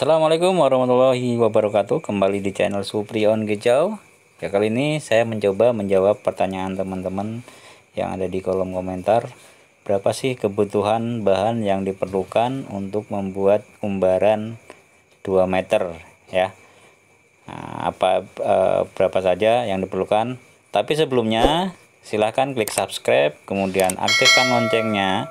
Assalamualaikum warahmatullahi wabarakatuh Kembali di channel Suprion Gejau Ya kali ini saya mencoba menjawab pertanyaan teman-teman Yang ada di kolom komentar Berapa sih kebutuhan bahan yang diperlukan Untuk membuat umbaran 2 meter ya nah, apa e, Berapa saja yang diperlukan Tapi sebelumnya silahkan klik subscribe Kemudian aktifkan loncengnya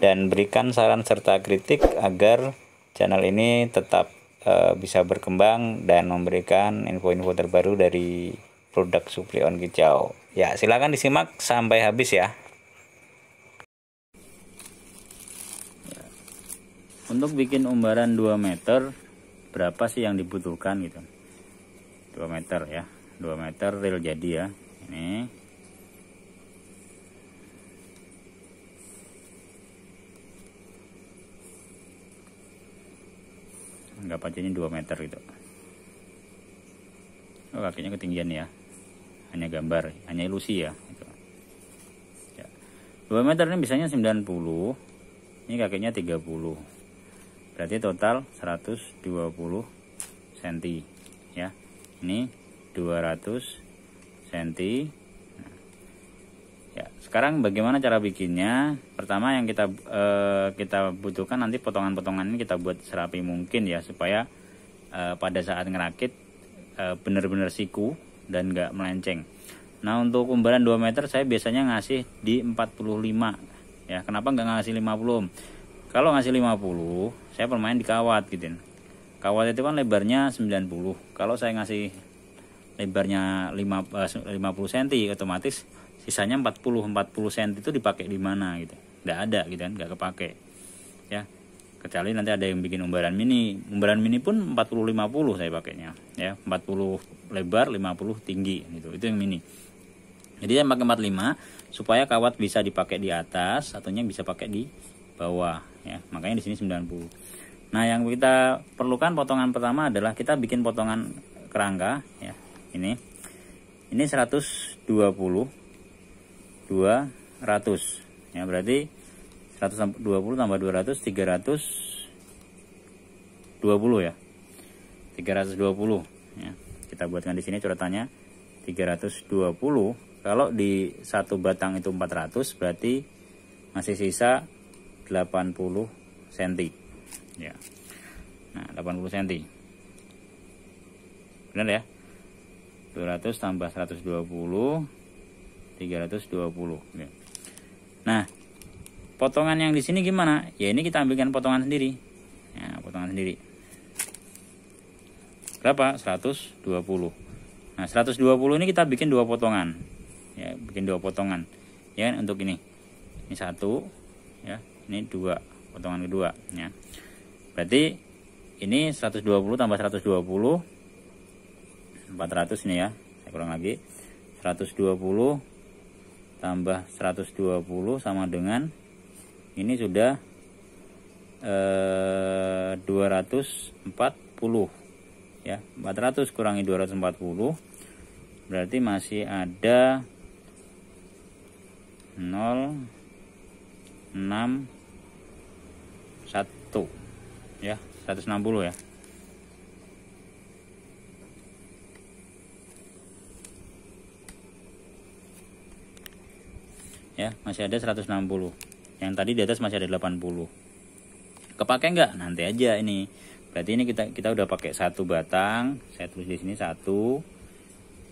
dan berikan saran serta kritik agar channel ini tetap uh, bisa berkembang dan memberikan info-info terbaru dari produk on Kicau. Ya, silahkan disimak sampai habis ya. Untuk bikin umbaran 2 meter berapa sih yang dibutuhkan gitu. 2 meter ya. 2 meter real jadi ya. Ini anggap aja ini 2 meter gitu oh, kakinya ketinggian ya hanya gambar hanya ilusi ya, gitu. ya. 2 meter ini misalnya 90 ini kakinya 30 berarti total 120 cm ya ini 200 cm ya sekarang bagaimana cara bikinnya pertama yang kita eh, kita butuhkan nanti potongan-potongan ini kita buat serapi mungkin ya supaya eh, pada saat ngerakit eh, benar-benar siku dan nggak melenceng nah untuk umbaran 2 meter saya biasanya ngasih di 45 ya kenapa nggak ngasih 50 kalau ngasih 50 saya permain di kawat gitu kawat itu kan lebarnya 90 kalau saya ngasih lebarnya 50 cm eh, otomatis sisanya 40 40 cm itu dipakai di mana gitu nggak ada gitu kan nggak kepake ya kecuali nanti ada yang bikin umbaran mini umbaran mini pun 40 50 saya pakainya ya 40 lebar 50 tinggi gitu itu yang mini jadi saya pakai 45 supaya kawat bisa dipakai di atas satunya bisa pakai di bawah ya makanya di sini 90 nah yang kita perlukan potongan pertama adalah kita bikin potongan kerangka ya ini ini 120 200 ya berarti 120 tambah 200 20 ya 320 ya kita buatkan di sini curhatannya 320 kalau di satu batang itu 400 berarti masih sisa 80 cm ya nah 80 cm benar ya 200 tambah 120 320 ya. nah potongan yang di sini gimana ya ini kita ambilkan potongan sendiri ya, potongan sendiri berapa 120 nah 120 ini kita bikin dua potongan ya bikin dua potongan ya kan? untuk ini ini satu ya ini dua potongan kedua ya berarti ini 120 tambah 120 400 ini ya saya kurang lagi 120 tambah 120 sama dengan ini sudah eh, 240 ya 400 kurangi 240 berarti masih ada 0 6 1 ya 160 ya ya masih ada 160 yang tadi di atas masih ada 80 kepake nggak nanti aja ini berarti ini kita kita udah pakai satu batang saya tulis di sini satu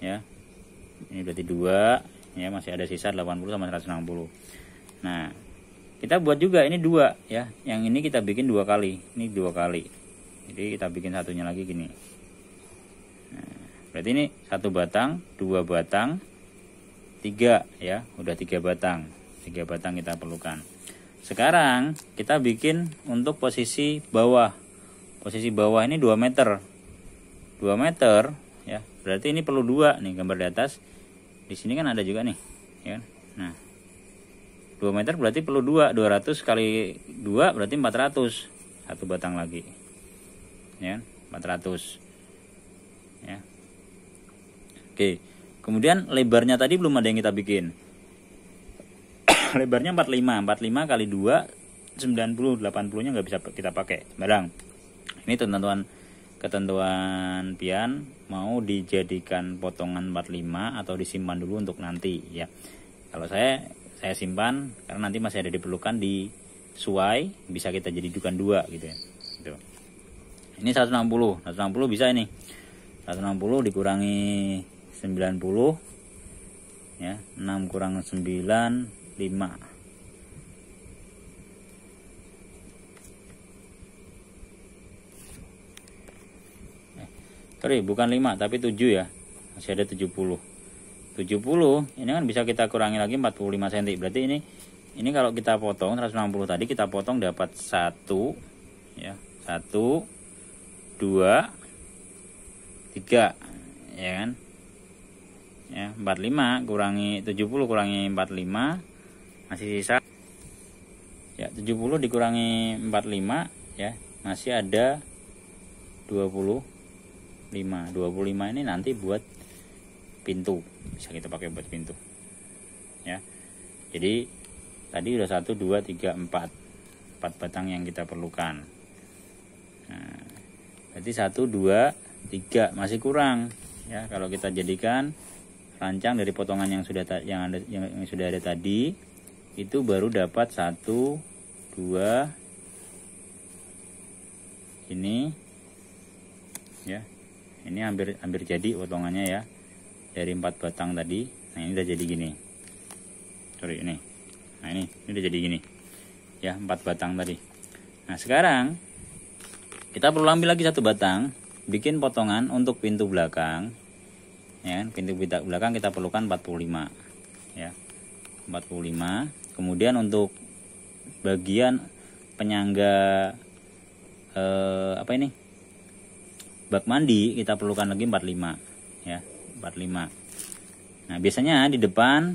ya ini berarti dua ya masih ada sisa 80 sama 160 nah kita buat juga ini dua ya yang ini kita bikin dua kali ini dua kali jadi kita bikin satunya lagi gini nah, berarti ini satu batang dua batang tiga ya udah tiga batang tiga batang kita perlukan sekarang kita bikin untuk posisi bawah posisi bawah ini 2 meter 2 meter ya berarti ini perlu dua nih gambar di atas di sini kan ada juga nih ya kan? nah 2 meter berarti perlu 2 200 kali 2 berarti 400 satu batang lagi ya 400 kan? ya oke Kemudian lebarnya tadi belum ada yang kita bikin. lebarnya 45, 45 kali 2 90, 80-nya nggak bisa kita pakai sembarang. Ini tentuan ketentuan pian mau dijadikan potongan 45 atau disimpan dulu untuk nanti ya. Kalau saya saya simpan karena nanti masih ada diperlukan di suai bisa kita jadikan dua gitu ya. Gitu. Ini 160, 160 bisa ini. 160 dikurangi 90 ya 6 kurang 9 5 eh, sorry bukan 5 tapi 7 ya masih ada 70 70 ini kan bisa kita kurangi lagi 45 cm berarti ini ini kalau kita potong 160 tadi kita potong dapat 1 ya 1 2 3 ya kan ya 45 kurangi 70 kurangi 45 masih sisa ya 70 dikurangi 45 ya masih ada 25 25 ini nanti buat pintu bisa kita pakai buat pintu ya jadi tadi udah 1 2 3 4 4 batang yang kita perlukan nah, berarti 1 2 3 masih kurang ya kalau kita jadikan rancang dari potongan yang sudah yang ada yang, yang sudah ada tadi itu baru dapat satu dua ini ya ini hampir hampir jadi potongannya ya dari empat batang tadi nah ini udah jadi gini sorry ini nah ini ini udah jadi gini ya empat batang tadi nah sekarang kita perlu ambil lagi satu batang bikin potongan untuk pintu belakang ya kan, pintu belakang kita perlukan 45 ya 45 kemudian untuk bagian penyangga eh, apa ini bak mandi kita perlukan lagi 45 ya 45 nah biasanya di depan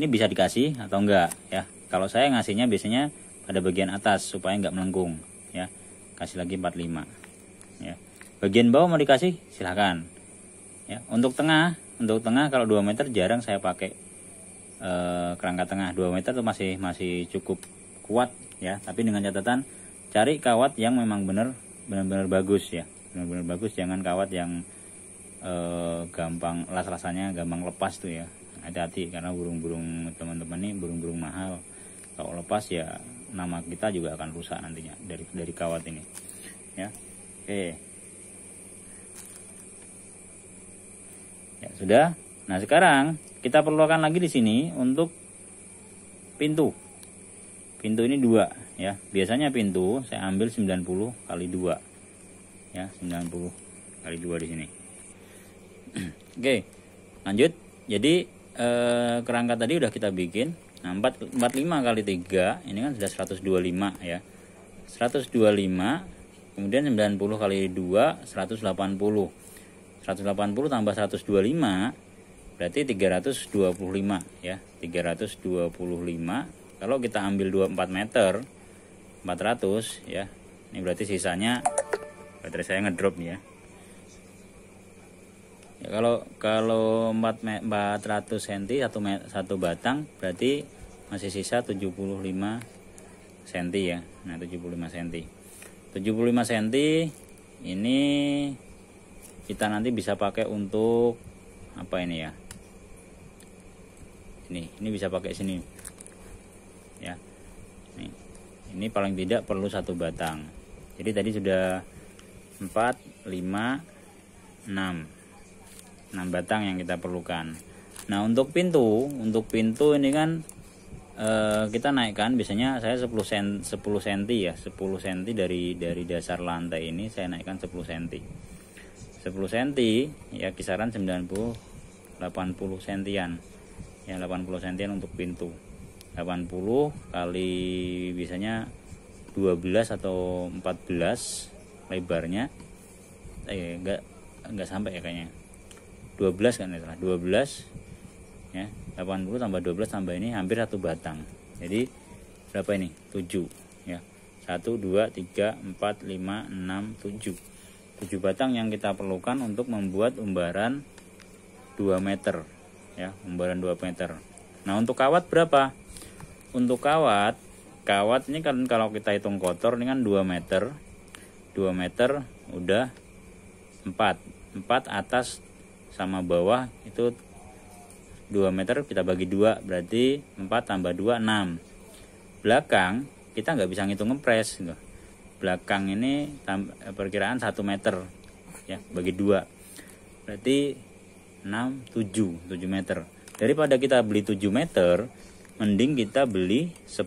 ini bisa dikasih atau enggak ya kalau saya ngasihnya biasanya pada bagian atas supaya enggak melengkung ya kasih lagi 45 ya bagian bawah mau dikasih silahkan ya untuk tengah untuk tengah kalau 2 meter jarang saya pakai e, kerangka tengah 2 meter itu masih masih cukup kuat ya tapi dengan catatan cari kawat yang memang benar benar-benar bagus ya benar-benar bagus jangan kawat yang e, gampang las rasanya gampang lepas tuh ya hati-hati karena burung-burung teman-teman ini burung-burung mahal kalau lepas ya nama kita juga akan rusak nantinya dari dari kawat ini ya oke Sudah? Nah, sekarang kita perlukan lagi di sini untuk pintu. Pintu ini dua ya. Biasanya pintu saya ambil 90 kali dua, Ya, 90 kali dua di sini. Oke. Lanjut. Jadi eh, kerangka tadi udah kita bikin. Nah, 4, 45 kali 3 ini kan sudah 125 ya. 125 kemudian 90 kali dua 180 180 tambah 125 berarti 325 ya 325 kalau kita ambil 24 meter 400 ya ini berarti sisanya baterai saya ngedrop ya ya kalau kalau 4 400 cm satu satu batang berarti masih sisa 75 cm ya nah 75 cm 75 cm ini kita nanti bisa pakai untuk apa ini ya ini ini bisa pakai sini ya ini, ini paling tidak perlu satu batang jadi tadi sudah 4 5 6 6 batang yang kita perlukan nah untuk pintu untuk pintu ini kan eh, kita naikkan biasanya saya 10 cm, 10 cm ya 10 cm dari dari dasar lantai ini saya naikkan 10 cm 10 cm ya kisaran 90 80 sentian ya 80 sentian untuk pintu 80 kali biasanya 12 atau 14 lebarnya eh enggak enggak sampai ya kayaknya 12 kan ya 12 ya 80 tambah 12 tambah ini hampir satu batang jadi berapa ini 7 ya 1 2 3 4 5 6 7 7 batang yang kita perlukan untuk membuat umbaran 2 meter ya umbaran 2 meter nah untuk kawat berapa untuk kawat kawat ini kan kalau kita hitung kotor dengan 2 meter 2 meter udah 4 4 atas sama bawah itu 2 meter kita bagi 2 berarti 4 tambah 2 6 belakang kita nggak bisa ngitung ngepres gitu belakang ini perkiraan 1 meter ya bagi dua berarti 6 7 7 meter daripada kita beli 7 meter mending kita beli 10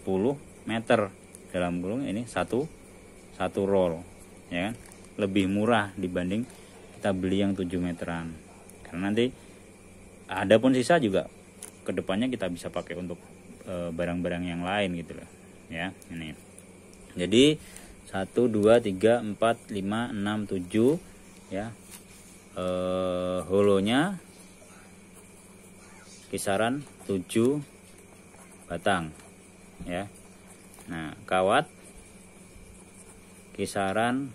meter dalam gulung ini satu satu roll ya kan lebih murah dibanding kita beli yang 7 meteran karena nanti ada pun sisa juga kedepannya kita bisa pakai untuk eh, barang-barang e, yang lain gitu loh ya ini jadi 1 2 3 4 5 6 7 ya eh holonya kisaran 7 batang ya Nah kawat kisaran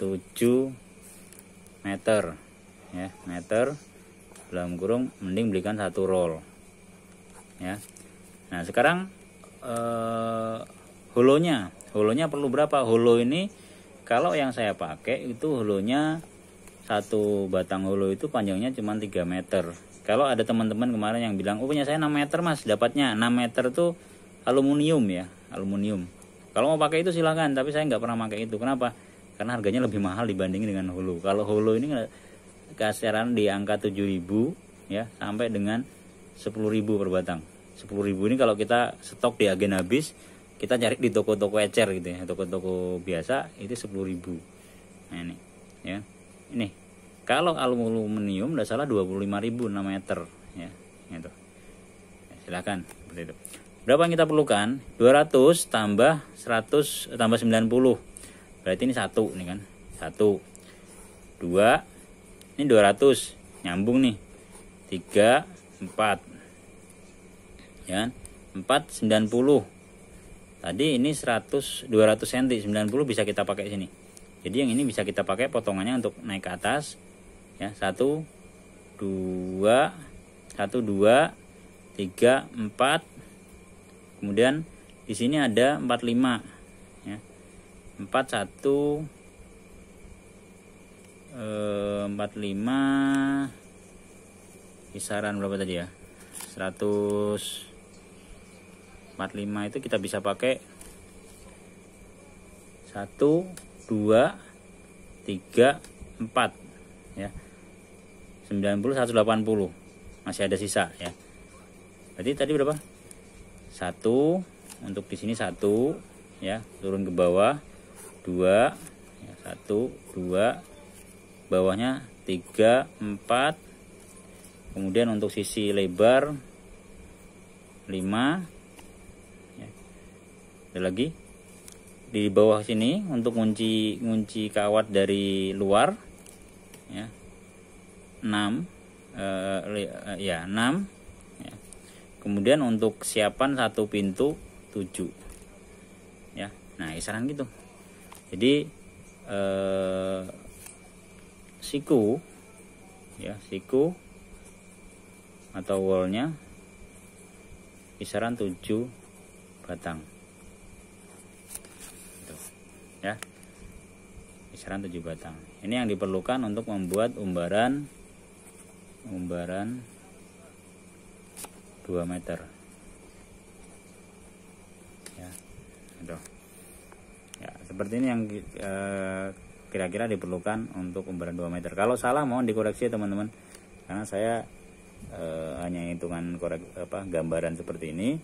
7 meter ya meter dalam kurung mending belikan satu roll ya Nah sekarang eh, holonya Hulunya perlu berapa holo ini kalau yang saya pakai itu hulunya satu batang holo itu panjangnya cuma 3 meter kalau ada teman-teman kemarin yang bilang oh punya saya 6 meter mas dapatnya 6 meter itu aluminium ya aluminium kalau mau pakai itu silahkan tapi saya nggak pernah pakai itu kenapa karena harganya lebih mahal dibandingin dengan holo kalau holo ini kasaran di angka 7000 ya sampai dengan 10000 per batang 10000 ini kalau kita stok di agen habis kita cari di toko-toko ecer gitu ya toko-toko biasa itu 10.000 nah ini ya ini kalau aluminium tidak salah 25.000 6 meter ya itu ya, silakan seperti itu berapa yang kita perlukan 200 tambah 100 tambah 90 berarti ini satu nih kan satu dua ini 200 nyambung nih 3 4 ya 4 90 Tadi ini 100 200 cm 90 bisa kita pakai sini. Jadi yang ini bisa kita pakai potongannya untuk naik ke atas. Ya, 1 2 1 2 3 4 kemudian di sini ada 45 ya. 4 1 45 kisaran berapa tadi ya? 100 45 itu kita bisa pakai 1 2 3 4 ya 90 180 masih ada sisa ya berarti tadi berapa 1 untuk di sini 1 ya turun ke bawah 2 ya, 1 2 bawahnya 3 4 kemudian untuk sisi lebar 5 ada lagi di bawah sini untuk kunci kunci kawat dari luar ya 6 eh, eh, ya 6 ya. kemudian untuk siapan satu pintu 7 ya nah isaran gitu jadi eh, siku ya siku atau wallnya kisaran 7 batang kisaran 7 batang ini yang diperlukan untuk membuat umbaran umbaran 2 meter ya aduh ya seperti ini yang eh, kira-kira eh, diperlukan untuk umbaran 2 meter kalau salah mohon dikoreksi teman-teman karena saya eh, hanya hitungan korek apa gambaran seperti ini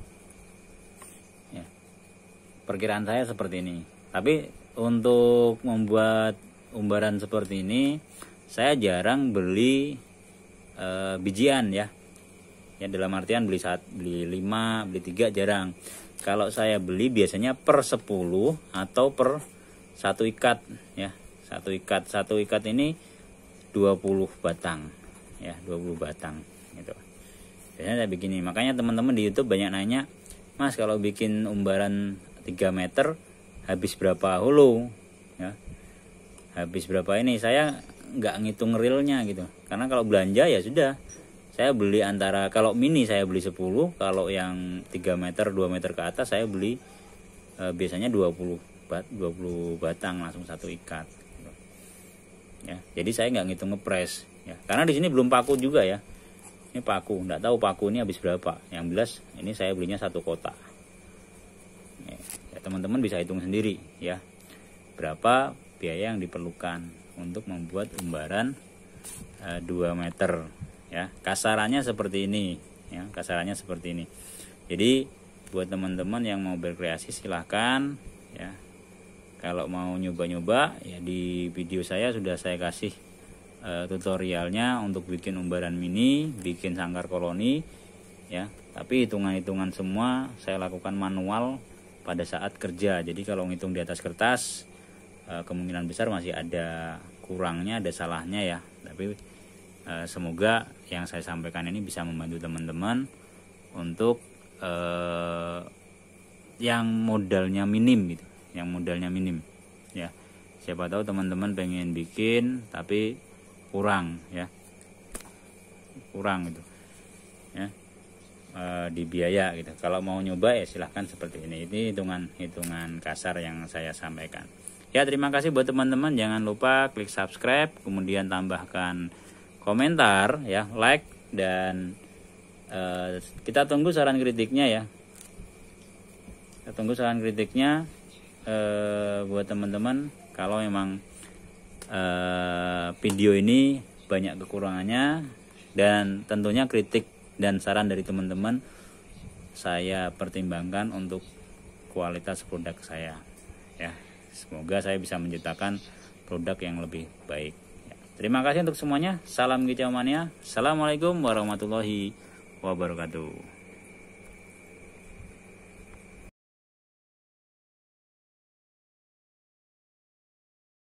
ya perkiraan saya seperti ini tapi untuk membuat umbaran seperti ini saya jarang beli e, bijian ya ya dalam artian beli saat beli 5 beli 3 jarang kalau saya beli biasanya per 10 atau per satu ikat ya satu ikat satu ikat ini 20 batang ya 20 batang itu biasanya saya begini makanya teman-teman di YouTube banyak nanya mas kalau bikin umbaran 3 meter habis berapa hulu ya habis berapa ini saya nggak ngitung realnya gitu karena kalau belanja ya sudah saya beli antara kalau mini saya beli 10 kalau yang 3 meter 2 meter ke atas saya beli e, biasanya 20 bat 20 batang langsung satu ikat gitu. ya jadi saya nggak ngitung ngepres ya karena di sini belum paku juga ya ini paku nggak tahu paku ini habis berapa yang jelas ini saya belinya satu kotak ya ya teman-teman bisa hitung sendiri ya berapa biaya yang diperlukan untuk membuat umbaran e, eh, 2 meter ya kasarannya seperti ini ya kasarannya seperti ini jadi buat teman-teman yang mau berkreasi silahkan ya kalau mau nyoba-nyoba ya di video saya sudah saya kasih e, tutorialnya untuk bikin umbaran mini bikin sangkar koloni ya tapi hitungan-hitungan semua saya lakukan manual pada saat kerja. Jadi kalau ngitung di atas kertas eh, kemungkinan besar masih ada kurangnya, ada salahnya ya. Tapi eh, semoga yang saya sampaikan ini bisa membantu teman-teman untuk eh, yang modalnya minim gitu, yang modalnya minim ya. Siapa tahu teman-teman pengen bikin tapi kurang ya. Kurang gitu e, dibiaya gitu. Kalau mau nyoba ya silahkan seperti ini. Ini hitungan-hitungan kasar yang saya sampaikan. Ya terima kasih buat teman-teman. Jangan lupa klik subscribe, kemudian tambahkan komentar, ya like dan e, kita tunggu saran kritiknya ya. Kita tunggu saran kritiknya e, buat teman-teman. Kalau memang e, video ini banyak kekurangannya dan tentunya kritik dan saran dari teman-teman saya pertimbangkan untuk kualitas produk saya ya semoga saya bisa menciptakan produk yang lebih baik ya. terima kasih untuk semuanya salam Gijamania ya. assalamualaikum warahmatullahi wabarakatuh